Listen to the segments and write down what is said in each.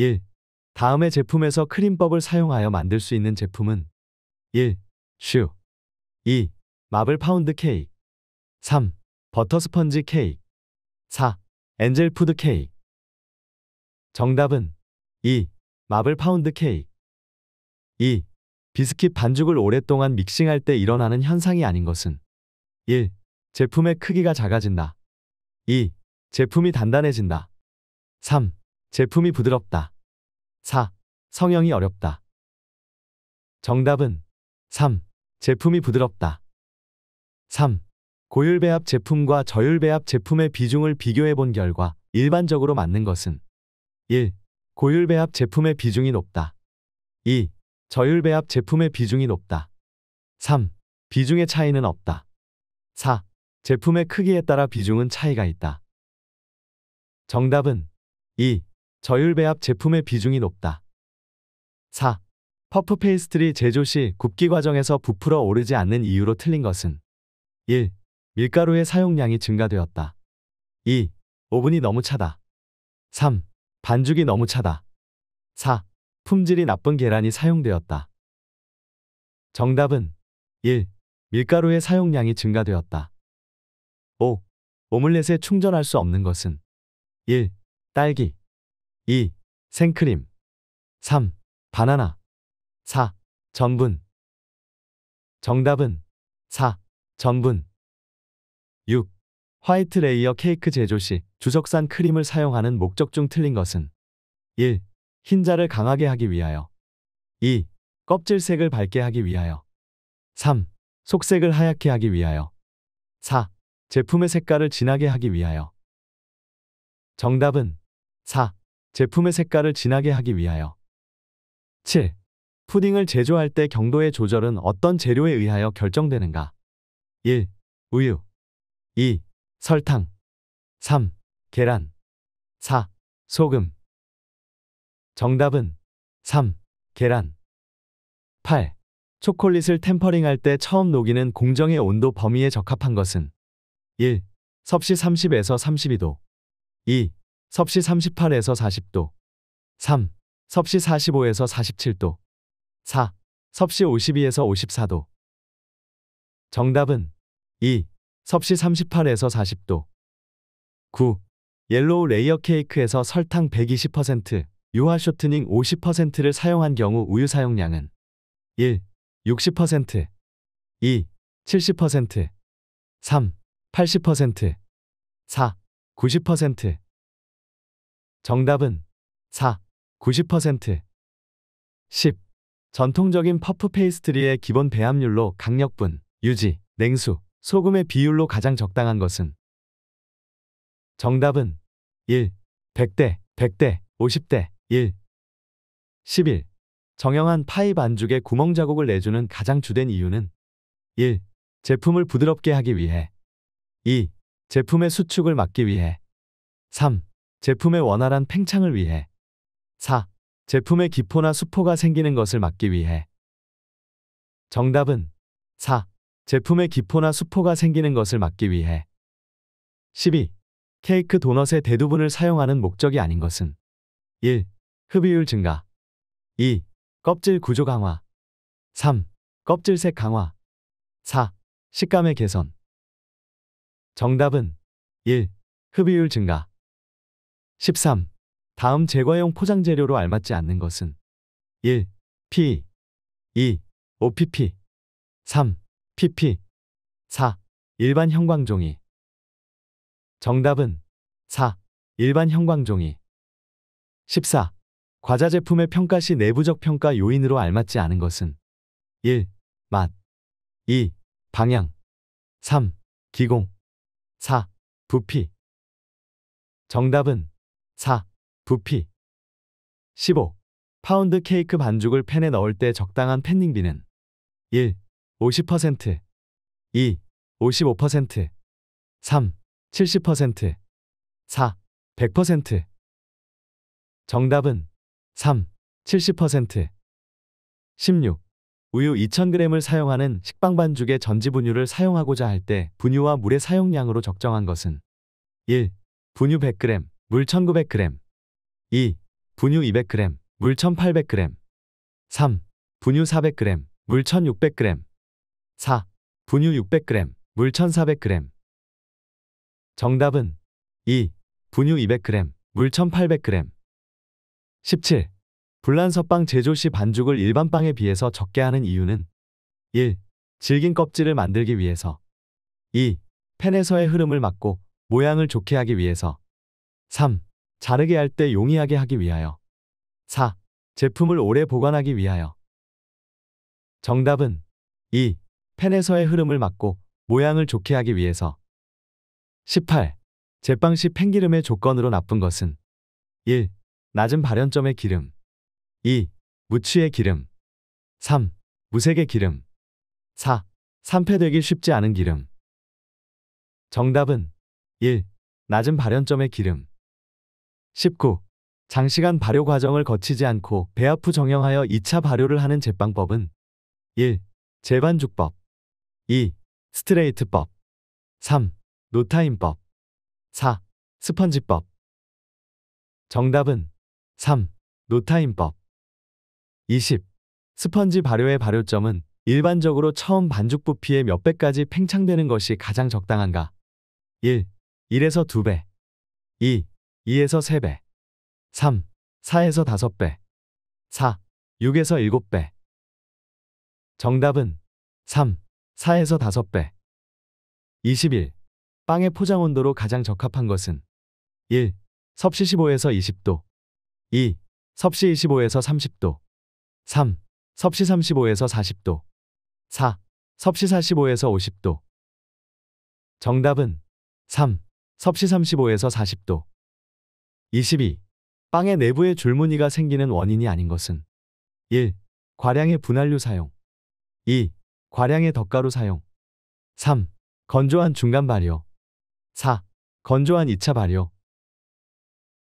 1. 다음의 제품에서 크림법을 사용하여 만들 수 있는 제품은 1. 슈 2. 마블 파운드 케이크 3. 버터 스펀지 케이크 4. 엔젤 푸드 케이크 정답은 2. 마블 파운드 케이크 2. 비스킷 반죽을 오랫동안 믹싱할 때 일어나는 현상이 아닌 것은 1. 제품의 크기가 작아진다. 2. 제품이 단단해진다. 3. 제품이 부드럽다. 4. 성형이 어렵다. 정답은 3. 제품이 부드럽다. 3. 고율배합 제품과 저율배합 제품의 비중을 비교해 본 결과 일반적으로 맞는 것은 1. 고율배합 제품의 비중이 높다. 2. 저율배합 제품의 비중이 높다. 3. 비중의 차이는 없다. 4. 제품의 크기에 따라 비중은 차이가 있다. 정답은 2. 저율배합 제품의 비중이 높다. 4. 퍼프 페이스트리 제조 시 굽기 과정에서 부풀어 오르지 않는 이유로 틀린 것은 1. 밀가루의 사용량이 증가되었다. 2. 오븐이 너무 차다. 3. 반죽이 너무 차다. 4. 품질이 나쁜 계란이 사용되었다. 정답은 1. 밀가루의 사용량이 증가되었다. 5. 오믈렛에 충전할 수 없는 것은 1. 딸기 2. 생크림 3. 바나나 4. 전분 정답은 4. 전분 6. 화이트 레이어 케이크 제조 시 주석산 크림을 사용하는 목적 중 틀린 것은 1. 흰자를 강하게 하기 위하여 2. 껍질색을 밝게 하기 위하여 3. 속색을 하얗게 하기 위하여 4. 제품의 색깔을 진하게 하기 위하여 정답은 4. 제품의 색깔을 진하게 하기 위하여 7. 푸딩을 제조할 때 경도의 조절은 어떤 재료에 의하여 결정되는가? 1. 우유 2. 설탕 3. 계란 4. 소금 정답은 3. 계란 8. 초콜릿을 템퍼링할 때 처음 녹이는 공정의 온도 범위에 적합한 것은 1. 섭씨 30에서 32도 2. 섭씨 38에서 40도 3. 섭씨 45에서 47도 4. 섭씨 52에서 54도 정답은 2. 섭씨 38에서 40도 9. 옐로우 레이어 케이크에서 설탕 120%, 유화 쇼트닝 50%를 사용한 경우 우유 사용량은 1. 60% 2. 70% 3. 80% 4. 90% 정답은 4. 90% 10. 전통적인 퍼프 페이스트리의 기본 배합률로 강력분, 유지, 냉수, 소금의 비율로 가장 적당한 것은 정답은 1. 100대, 100대, 50대, 1 11. 정형한 파이 반죽에 구멍 자국을 내주는 가장 주된 이유는 1. 제품을 부드럽게 하기 위해 2. 제품의 수축을 막기 위해 3. 제품의 원활한 팽창을 위해 4. 제품의 기포나 수포가 생기는 것을 막기 위해 정답은 4. 제품의 기포나 수포가 생기는 것을 막기 위해 12. 케이크 도넛의 대부분을 사용하는 목적이 아닌 것은 1. 흡입율 증가 2. 껍질 구조 강화 3. 껍질색 강화 4. 식감의 개선 정답은 1. 흡입율 증가 13. 다음 제과용 포장 재료로 알맞지 않는 것은 1. P 2. OPP 3. PP 4. 일반 형광종이 정답은 4. 일반 형광종이 14. 과자 제품의 평가 시 내부적 평가 요인으로 알맞지 않은 것은 1. 맛 2. 방향 3. 기공 4. 부피 정답은 4. 부피 15. 파운드 케이크 반죽을 팬에 넣을 때 적당한 팬닝비는 1. 50% 2. 55% 3. 70% 4. 100% 정답은 3. 70% 16. 우유 2000g을 사용하는 식빵 반죽의 전지 분유를 사용하고자 할 때 분유와 물의 사용량으로 적정한 것은 1. 분유 100g 물 1900g 2. 분유 200g 물 1800g 3. 분유 400g 물 1600g 4. 분유 600g 물 1400g 정답은 2. 분유 200g 물 1800g 17. 불란서빵 제조 시 반죽을 일반 빵에 비해서 적게 하는 이유는 1. 질긴 껍질을 만들기 위해서 2. 팬에서의 흐름을 막고 모양을 좋게 하기 위해서 3. 자르게 할 때 용이하게 하기 위하여 4. 제품을 오래 보관하기 위하여 정답은 2. 펜에서의 흐름을 막고 모양을 좋게 하기 위해서 18. 제빵 시 펜기름의 조건으로 나쁜 것은 1. 낮은 발연점의 기름 2. 무취의 기름 3. 무색의 기름 4. 산패되기 쉽지 않은 기름 정답은 1. 낮은 발연점의 기름 19. 장시간 발효 과정을 거치지 않고 배아프 정형하여 2차 발효를 하는 제빵법은 1. 재반죽법 2. 스트레이트법 3. 노타임법 4. 스펀지법 정답은 3. 노타임법 20. 스펀지 발효의 발효점은 일반적으로 처음 반죽 부피의 몇 배까지 팽창되는 것이 가장 적당한가? 1. 1에서 2배 2. 2에서 3배 3, 4에서 5배 4, 6에서 7배 정답은 3, 4에서 5배 21. 빵의 포장 온도로 가장 적합한 것은 1. 섭씨 15에서 20도 2. 섭씨 25에서 30도 3. 섭씨 35에서 40도 4. 섭씨 45에서 50도 정답은 3. 섭씨 35에서 40도 22. 빵의 내부에 줄무늬가 생기는 원인이 아닌 것은 1. 과량의 분할류 사용 2. 과량의 덧가루 사용 3. 건조한 중간 발효 4. 건조한 2차 발효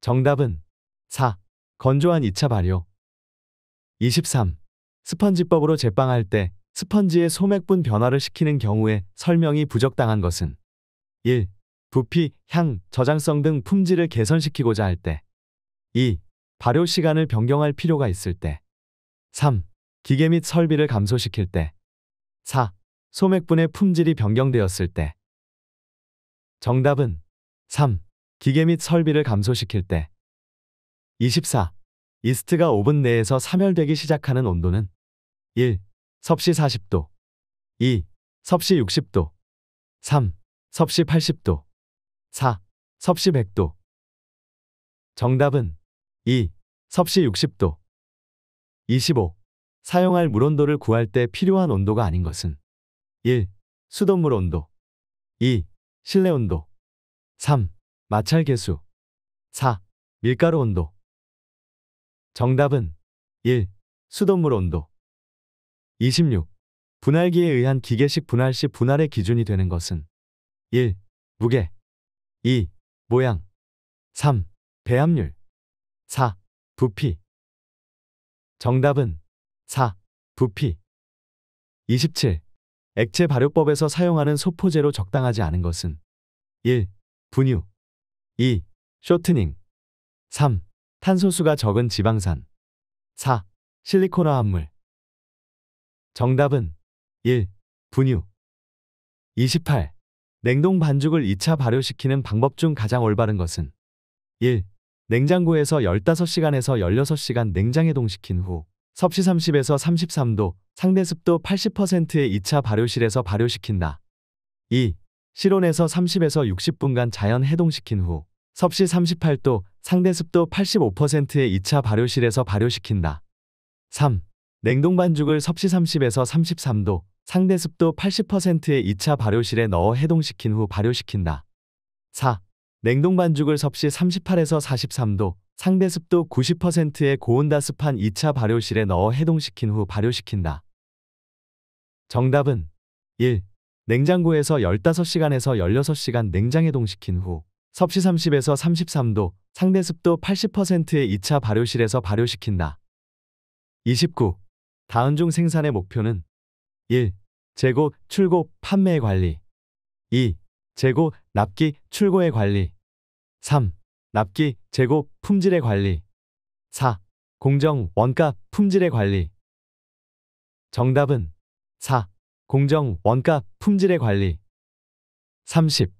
정답은 4. 건조한 2차 발효 23. 스펀지법으로 제빵할 때 스펀지의 소맥분 변화를 시키는 경우에 설명이 부적당한 것은 1. 부피, 향, 저장성 등 품질을 개선시키고자 할 때 2. 발효 시간을 변경할 필요가 있을 때 3. 기계 및 설비를 감소시킬 때 4. 소맥분의 품질이 변경되었을 때 정답은 3. 기계 및 설비를 감소시킬 때 24. 이스트가 5분 내에서 사멸되기 시작하는 온도는 1. 섭씨 40도 2. 섭씨 60도 3. 섭씨 80도 4. 섭씨 100도 정답은 2. 섭씨 60도 25. 사용할 물온도를 구할 때 필요한 온도가 아닌 것은 1. 수돗물 온도 2. 실내 온도 3. 마찰 계수 4. 밀가루 온도 정답은 1. 수돗물 온도 26. 분할기에 의한 기계식 분할 시 분할의 기준이 되는 것은 1. 무게 2. 모양 3. 배합률 4. 부피 정답은 4. 부피 27. 액체 발효법에서 사용하는 소포제로 적당하지 않은 것은 1. 분유 2. 쇼트닝 3. 탄소수가 적은 지방산 4. 실리코화함물 정답은 1. 분유 28. 냉동 반죽을 2차 발효시키는 방법 중 가장 올바른 것은 1. 냉장고에서 15시간에서 16시간 냉장해 동시킨 후 섭씨 30에서 33도, 상대 습도 80%의 2차 발효실에서 발효시킨다. 2. 실온에서 30에서 60분간 자연 해동시킨 후 섭씨 38도, 상대 습도 85%의 2차 발효실에서 발효시킨다. 3. 냉동 반죽을 섭씨 30에서 33도, 상대 습도 80%의 2차 발효실에 넣어 해동시킨 후 발효시킨다. 4. 냉동 반죽을 섭씨 38에서 43도, 상대 습도 90%의 고온다습한 2차 발효실에 넣어 해동시킨 후 발효시킨다. 정답은 1. 냉장고에서 15시간에서 16시간 냉장 해동시킨 후 섭씨 30에서 33도, 상대 습도 80%의 2차 발효실에서 발효시킨다. 29. 다은종 생산의 목표는 1. 재고, 출고, 판매의 관리 2. 재고, 납기, 출고의 관리 3. 납기, 재고, 품질의 관리 4. 공정, 원가, 품질의 관리 정답은 4. 공정, 원가, 품질의 관리 30.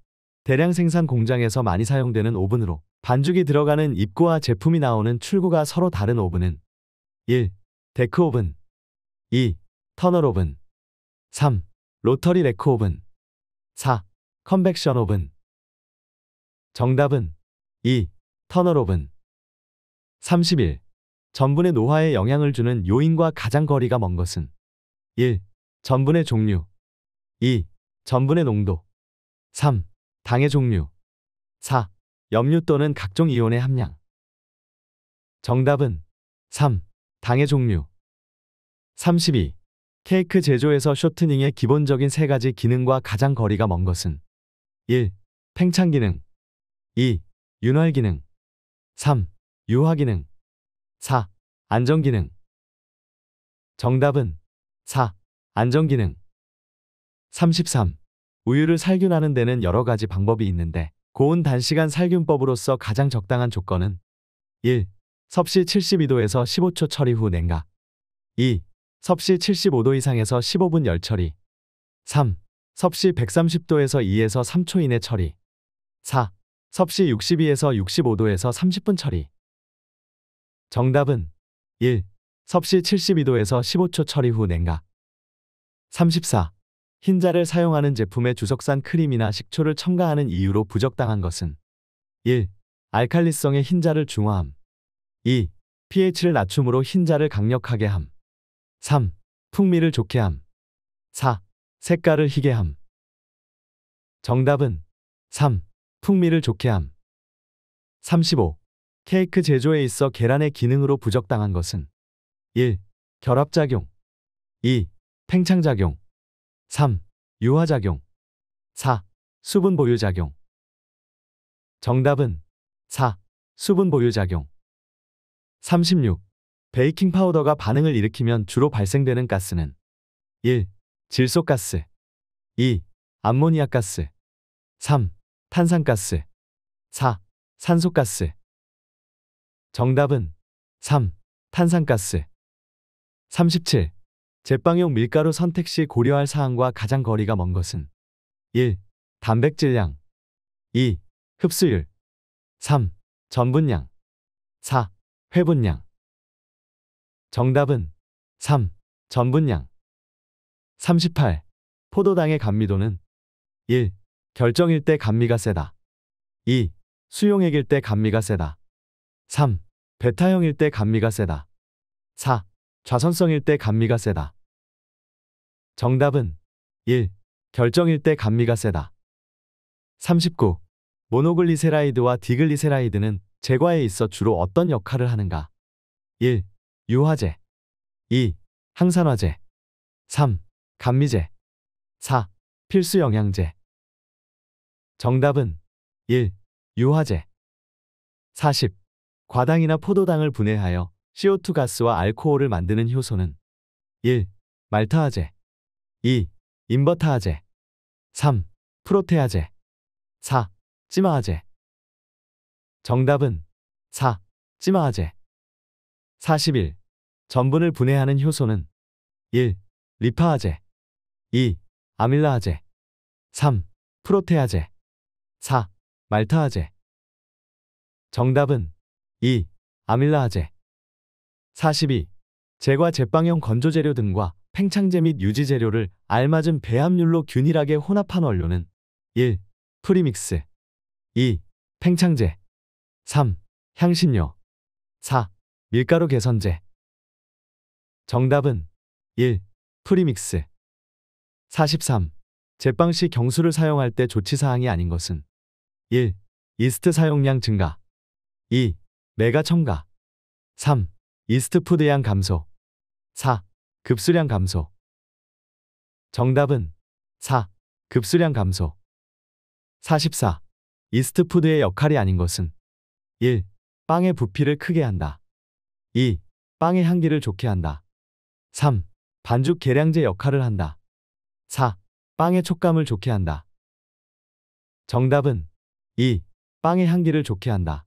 대량 생산 공장에서 많이 사용되는 오븐으로 반죽이 들어가는 입구와 제품이 나오는 출구가 서로 다른 오븐은 1. 데크오븐 2. 터널 오븐 3. 로터리 레코 오븐 4. 컨벡션 오븐 정답은 2. 터널 오븐 31. 전분의 노화에 영향을 주는 요인과 가장 거리가 먼 것은 1. 전분의 종류 2. 전분의 농도 3. 당의 종류 4. 염류 또는 각종 이온의 함량 정답은 3. 당의 종류 32. 케이크 제조에서 쇼트닝의 기본적인 세 가지 기능과 가장 거리가 먼 것은 1. 팽창 기능 2. 윤활 기능 3. 유화 기능 4. 안정 기능 정답은 4. 안정 기능 33. 우유를 살균하는 데는 여러 가지 방법이 있는데 고온 단시간 살균법으로서 가장 적당한 조건은 1. 섭씨 72도에서 15초 처리 후 냉각 2. 섭씨 75도 이상에서 15분 열처리 3. 섭씨 130도에서 2에서 3초 이내 처리 4. 섭씨 62에서 65도에서 30분 처리 정답은 1. 섭씨 72도에서 15초 처리 후 냉각 34. 흰자를 사용하는 제품의 주석산 크림이나 식초를 첨가하는 이유로 부적당한 것은 1. 알칼리성의 흰자를 중화함 2. pH를 낮춤으로 흰자를 강력하게 함 3. 풍미를 좋게 함. 4. 색깔을 희게 함. 정답은 3. 풍미를 좋게 함. 35. 케이크 제조에 있어 계란의 기능으로 부적당한 것은 1. 결합작용 2. 팽창작용 3. 유화작용 4. 수분 보유작용 정답은 4. 수분 보유작용 36. 베이킹 파우더가 반응을 일으키면 주로 발생되는 가스는 1. 질소가스 2. 암모니아가스 3. 탄산가스 4. 산소가스 정답은 3. 탄산가스 37. 제빵용 밀가루 선택 시 고려할 사항과 가장 거리가 먼 것은 1. 단백질량 2. 흡수율 3. 전분량 4. 회분량 정답은 3. 전분량 38. 포도당의 감미도는 1. 결정일 때 감미가 세다. 2. 수용액일 때 감미가 세다. 3. 베타형일 때 감미가 세다. 4. 좌선성일 때 감미가 세다. 정답은 1. 결정일 때 감미가 세다. 39. 모노글리세라이드와 디글리세라이드는 제과에 있어 주로 어떤 역할을 하는가? 1. 유화제 2. 항산화제 3. 감미제 4. 필수 영양제 정답은 1. 유화제 40. 과당이나 포도당을 분해하여 CO2 가스와 알코올을 만드는 효소는 1. 말타아제 2. 인버타아제 3. 프로테아제 4. 찌마아제 정답은 4. 찌마아제 41. 전분을 분해하는 효소는 1. 리파아제 2. 아밀라아제 3. 프로테아제 4. 말타아제 정답은 2. 아밀라아제 42. 제과 제빵형 건조재료 등과 팽창제 및 유지재료를 알맞은 배합률로 균일하게 혼합한 원료는 1. 프리믹스 2. 팽창제 3. 향신료 4. 밀가루 개선제 정답은 1. 프리믹스 43. 제빵 시 경수를 사용할 때 조치사항이 아닌 것은 1. 이스트 사용량 증가 2. 메가 첨가 3. 이스트 푸드양 감소 4. 급수량 감소 정답은 4. 급수량 감소 44. 이스트푸드의 역할이 아닌 것은 1. 빵의 부피를 크게 한다. 2. 빵의 향기를 좋게 한다. 3. 반죽 계량제 역할을 한다. 4. 빵의 촉감을 좋게 한다. 정답은 2. 빵의 향기를 좋게 한다.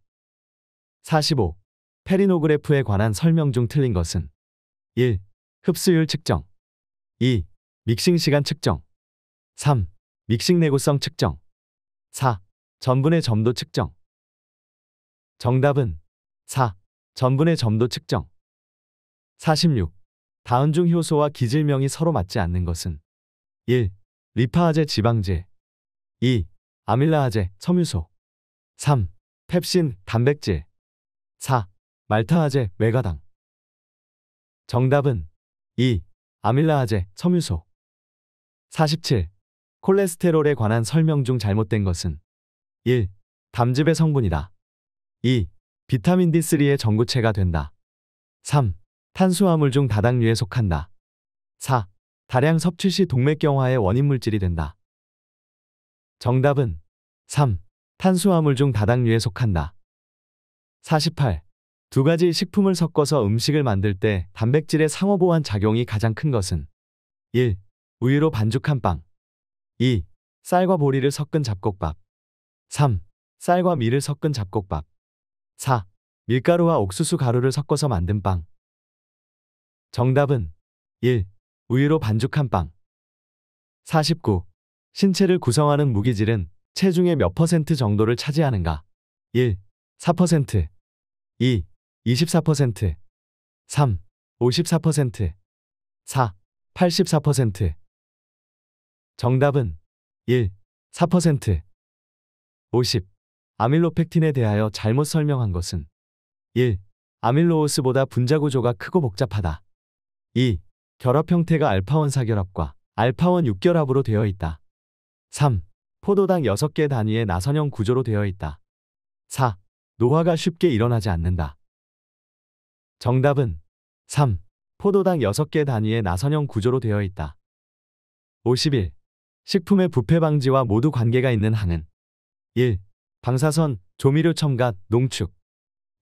45. 페리노그래프에 관한 설명 중 틀린 것은 1. 흡수율 측정 2. 믹싱 시간 측정 3. 믹싱 내구성 측정 4. 전분의 점도 측정 정답은 4. 전분의 점도 측정. 46. 다운 중 효소와 기질명이 서로 맞지 않는 것은 1. 리파아제 지방제 2. 아밀라아제 섬유소 3. 펩신 단백질 4. 말타아제 외가당 정답은 2. 아밀라아제 섬유소 47. 콜레스테롤에 관한 설명 중 잘못된 것은 1. 담즙의 성분이다 2. 비타민 D3의 전구체가 된다. 3. 탄수화물 중 다당류에 속한다. 4. 다량 섭취 시 동맥경화의 원인 물질이 된다. 정답은 3. 탄수화물 중 다당류에 속한다. 48. 두 가지 식품을 섞어서 음식을 만들 때 단백질의 상호보완 작용이 가장 큰 것은 1. 우유로 반죽한 빵 2. 쌀과 보리를 섞은 잡곡밥 3. 쌀과 밀을 섞은 잡곡밥 4. 밀가루와 옥수수 가루를 섞어서 만든 빵. 정답은 1. 우유로 반죽한 빵. 49. 신체를 구성하는 무기질은 체중의 몇 퍼센트 정도를 차지하는가? 1. 4% 2. 24% 3. 54% 4. 84% 정답은 1. 4% 50. 아밀로펙틴에 대하여 잘못 설명한 것은 1. 아밀로오스보다 분자 구조가 크고 복잡하다. 2. 결합 형태가 알파원 4결합과 알파원 6결합으로 되어 있다. 3. 포도당 6개 단위의 나선형 구조로 되어 있다. 4. 노화가 쉽게 일어나지 않는다. 정답은 3. 포도당 6개 단위의 나선형 구조로 되어 있다. 51. 식품의 부패 방지와 모두 관계가 있는 항은 1. 방사선, 조미료 첨가, 농축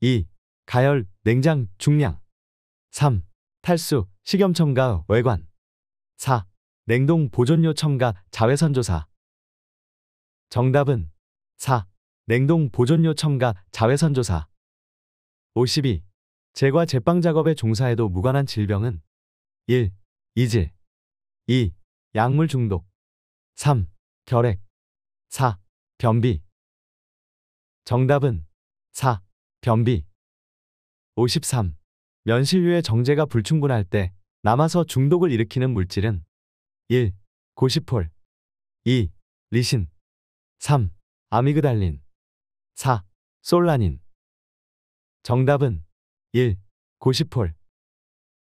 2. 가열, 냉장, 중량 3. 탈수, 식염 첨가, 외관 4. 냉동 보존료 첨가, 자외선 조사 정답은 4. 냉동 보존료 첨가, 자외선 조사 52. 제과 제빵 작업에 종사해도 무관한 질병은 1. 이질 2. 약물 중독 3. 결핵 4. 변비 정답은 4. 변비 53. 면실류의 정제가 불충분할 때 남아서 중독을 일으키는 물질은 1. 고시폴 2. 리신 3. 아미그달린 4. 솔라닌 정답은 1. 고시폴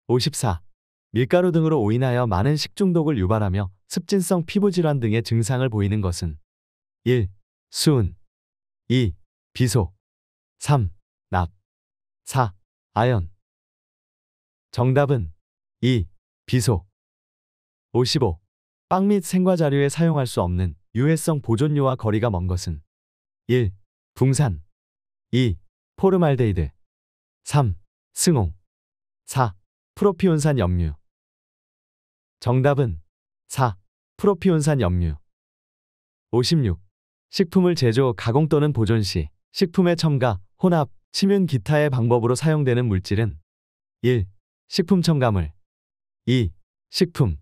54. 밀가루 등으로 오인하여 많은 식중독을 유발하며 습진성 피부질환 등의 증상을 보이는 것은 1. 수은 2. 비소 3. 납 4. 아연 정답은 2. 비소 55. 빵 및 생과 자료에 사용할 수 없는 유해성 보존료와 거리가 먼 것은 1. 붕산 2. 포르말데이드 3. 승홍 4. 프로피온산 염류 정답은 4. 프로피온산 염류 56. 식품을 제조, 가공 또는 보존 시 식품의 첨가, 혼합, 치면 기타의 방법으로 사용되는 물질은 1. 식품 첨가물 2. 식품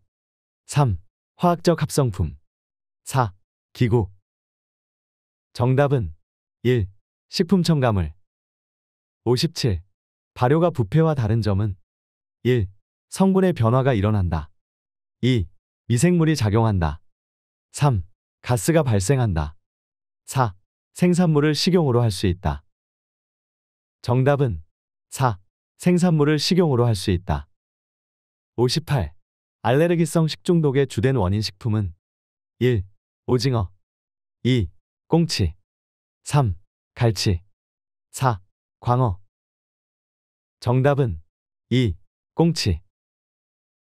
3. 화학적 합성품 4. 기구 정답은 1. 식품 첨가물 57. 발효가 부패와 다른 점은 1. 성분의 변화가 일어난다 2. 미생물이 작용한다 3. 가스가 발생한다 4. 생산물을 식용으로 할 수 있다. 정답은 4. 생산물을 식용으로 할 수 있다. 58. 알레르기성 식중독의 주된 원인 식품은 1. 오징어 2. 꽁치 3. 갈치 4. 광어 정답은 2. 꽁치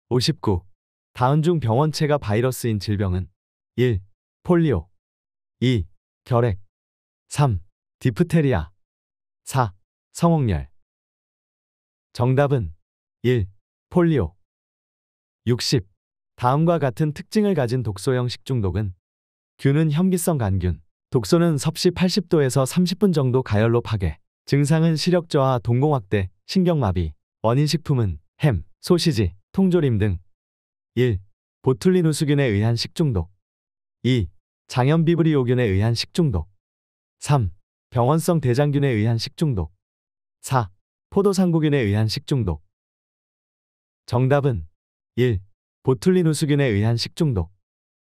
59. 다은 중 병원체가 바이러스인 질병은 1. 폴리오 2. 결핵 3. 디프테리아 4. 성홍열 정답은 1. 폴리오 60. 다음과 같은 특징을 가진 독소형 식중독은 균은 혐기성 간균, 독소는 섭씨 80도에서 30분 정도 가열로 파괴, 증상은 시력 저하, 동공 확대, 신경마비, 원인 식품은 햄, 소시지, 통조림 등 1. 보툴리누스균에 의한 식중독 2. 장염비브리오균에 의한 식중독 3. 병원성 대장균에 의한 식중독 4. 포도상구균에 의한 식중독 정답은 1. 보툴리누스균에 의한 식중독